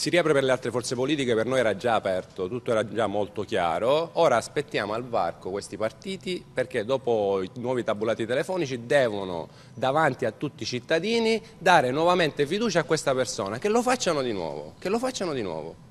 Si riapre per le altre forze politiche, per noi era già aperto, tutto era già molto chiaro. Ora aspettiamo al varco questi partiti perché dopo i nuovi tabulati telefonici devono davanti a tutti i cittadini dare nuovamente fiducia a questa persona, che lo facciano di nuovo, che lo facciano di nuovo.